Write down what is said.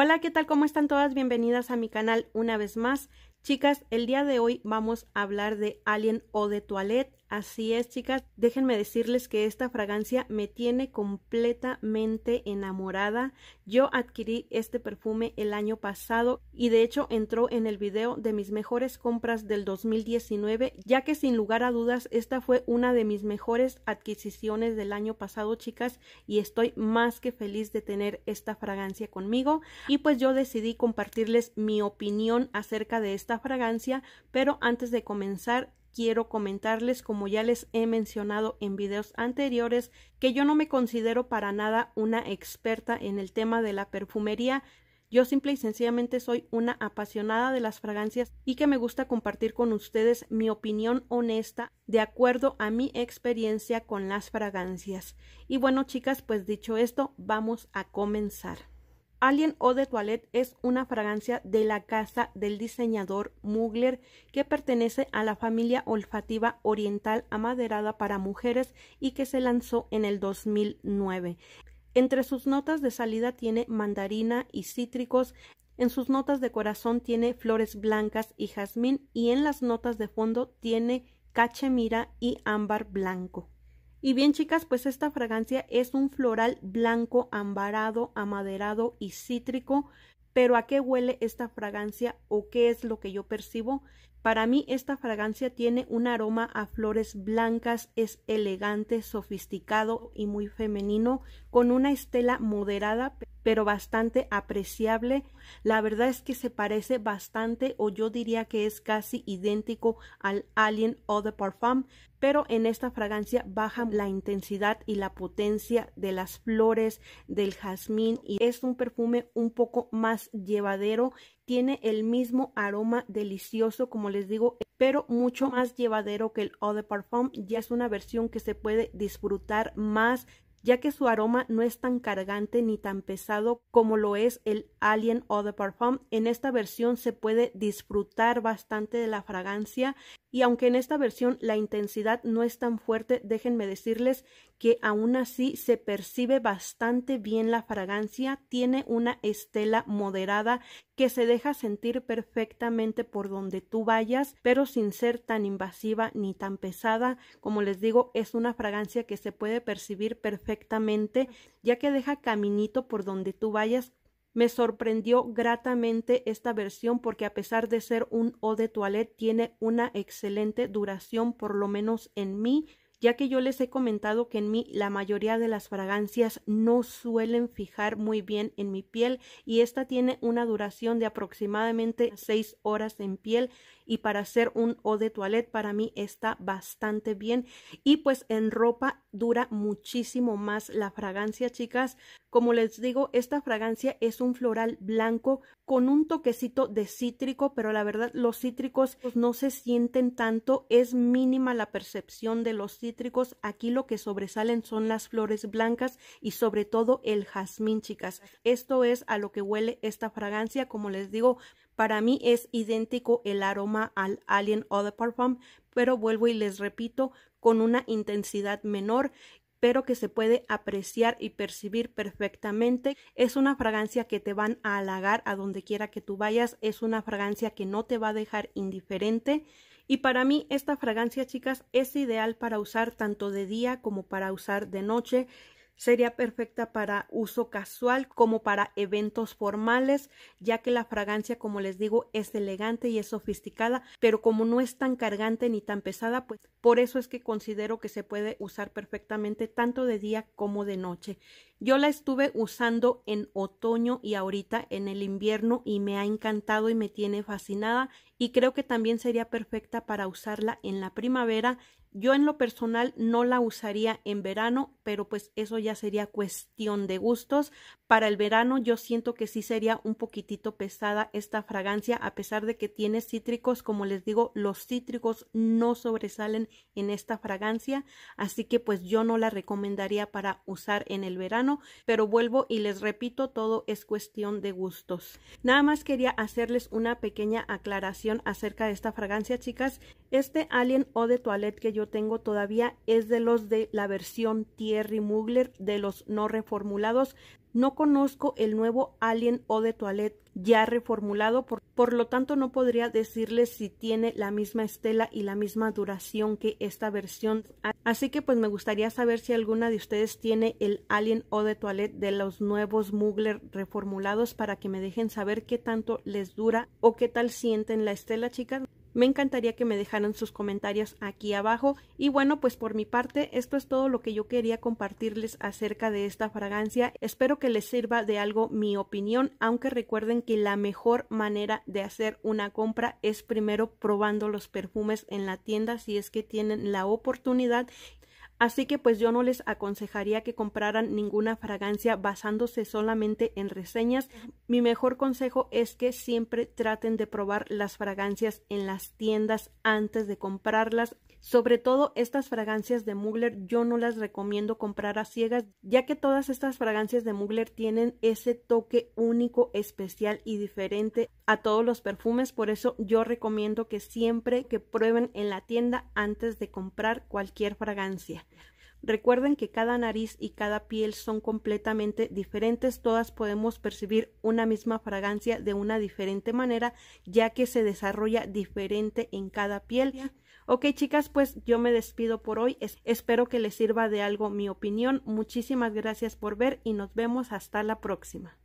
Hola, ¿qué tal? ¿Cómo están todas? Bienvenidas a mi canal una vez más. Chicas, el día de hoy vamos a hablar de Alien o de Toilette. Así es, chicas, déjenme decirles que esta fragancia me tiene completamente enamorada. Yo adquirí este perfume el año pasado y de hecho entró en el video de mis mejores compras del 2019, ya que sin lugar a dudas esta fue una de mis mejores adquisiciones del año pasado, chicas, y estoy más que feliz de tener esta fragancia conmigo. Y pues yo decidí compartirles mi opinión acerca de esta esta fragancia, pero antes de comenzar quiero comentarles, como ya les he mencionado en videos anteriores, que yo no me considero para nada una experta en el tema de la perfumería, yo simple y sencillamente soy una apasionada de las fragancias y que me gusta compartir con ustedes mi opinión honesta de acuerdo a mi experiencia con las fragancias. Y bueno chicas, pues dicho esto, vamos a comenzar. Alien o de Toilette es una fragancia de la casa del diseñador Mugler que pertenece a la familia olfativa oriental amaderada para mujeres y que se lanzó en el 2009. Entre sus notas de salida tiene mandarina y cítricos, en sus notas de corazón tiene flores blancas y jazmín y en las notas de fondo tiene cachemira y ámbar blanco. Y bien, chicas, pues esta fragancia es un floral blanco, ambarado, amaderado y cítrico. Pero ¿a qué huele esta fragancia o qué es lo que yo percibo? Para mí esta fragancia tiene un aroma a flores blancas, es elegante, sofisticado y muy femenino, con una estela moderada pero bastante apreciable. La verdad es que se parece bastante o yo diría que es casi idéntico al Alien Eau de Parfum, pero en esta fragancia baja la intensidad y la potencia de las flores, del jazmín y es un perfume un poco más llevadero. Tiene el mismo aroma delicioso, como les digo, pero mucho más llevadero que el Eau de Parfum. Ya es una versión que se puede disfrutar más ya que su aroma no es tan cargante ni tan pesado como lo es el Alien Eau de Parfum. En esta versión se puede disfrutar bastante de la fragancia y aunque en esta versión la intensidad no es tan fuerte, déjenme decirles que aun así se percibe bastante bien la fragancia, tiene una estela moderada que se deja sentir perfectamente por donde tú vayas, pero sin ser tan invasiva ni tan pesada. Como les digo, es una fragancia que se puede percibir perfectamente, ya que deja caminito por donde tú vayas me sorprendió gratamente esta versión porque a pesar de ser un eau de toilette tiene una excelente duración, por lo menos en mí ya que yo les he comentado que en mí la mayoría de las fragancias no suelen fijar muy bien en mi piel y esta tiene una duración de aproximadamente seis horas en piel y para hacer un o de toilette para mí está bastante bien y pues en ropa dura muchísimo más la fragancia chicas como les digo, esta fragancia es un floral blanco con un toquecito de cítrico, pero la verdad los cítricos no se sienten tanto, es mínima la percepción de los cítricos. Aquí lo que sobresalen son las flores blancas y sobre todo el jazmín, chicas. Esto es a lo que huele esta fragancia, como les digo, para mí es idéntico el aroma al Alien Other de Parfum, pero vuelvo y les repito, con una intensidad menor pero que se puede apreciar y percibir perfectamente. Es una fragancia que te van a halagar a donde quiera que tú vayas, es una fragancia que no te va a dejar indiferente. Y para mí esta fragancia, chicas, es ideal para usar tanto de día como para usar de noche. Sería perfecta para uso casual como para eventos formales, ya que la fragancia, como les digo, es elegante y es sofisticada, pero como no es tan cargante ni tan pesada, pues por eso es que considero que se puede usar perfectamente tanto de día como de noche. Yo la estuve usando en otoño y ahorita en el invierno y me ha encantado y me tiene fascinada y creo que también sería perfecta para usarla en la primavera yo en lo personal no la usaría en verano, pero pues eso ya sería cuestión de gustos. Para el verano yo siento que sí sería un poquitito pesada esta fragancia, a pesar de que tiene cítricos, como les digo, los cítricos no sobresalen en esta fragancia, así que pues yo no la recomendaría para usar en el verano, pero vuelvo y les repito, todo es cuestión de gustos. Nada más quería hacerles una pequeña aclaración acerca de esta fragancia, chicas. Este Alien O de Toilette que yo tengo todavía es de los de la versión Thierry Mugler, de los no reformulados. No conozco el nuevo Alien O de Toilette ya reformulado, por, lo tanto no podría decirles si tiene la misma estela y la misma duración que esta versión. Así que pues me gustaría saber si alguna de ustedes tiene el Alien O de Toilette de los nuevos Mugler reformulados para que me dejen saber qué tanto les dura o qué tal sienten la estela, chicas. Me encantaría que me dejaran sus comentarios aquí abajo y bueno, pues por mi parte esto es todo lo que yo quería compartirles acerca de esta fragancia. Espero que les sirva de algo mi opinión, aunque recuerden que la mejor manera de hacer una compra es primero probando los perfumes en la tienda si es que tienen la oportunidad Así que pues yo no les aconsejaría que compraran ninguna fragancia basándose solamente en reseñas. Mi mejor consejo es que siempre traten de probar las fragancias en las tiendas antes de comprarlas. Sobre todo estas fragancias de Mugler yo no las recomiendo comprar a ciegas, ya que todas estas fragancias de Mugler tienen ese toque único, especial y diferente a todos los perfumes, por eso yo recomiendo que siempre que prueben en la tienda antes de comprar cualquier fragancia. Recuerden que cada nariz y cada piel son completamente diferentes, todas podemos percibir una misma fragancia de una diferente manera, ya que se desarrolla diferente en cada piel. Ok chicas, pues yo me despido por hoy. espero que les sirva de algo mi opinión. Muchísimas gracias por ver y nos vemos hasta la próxima.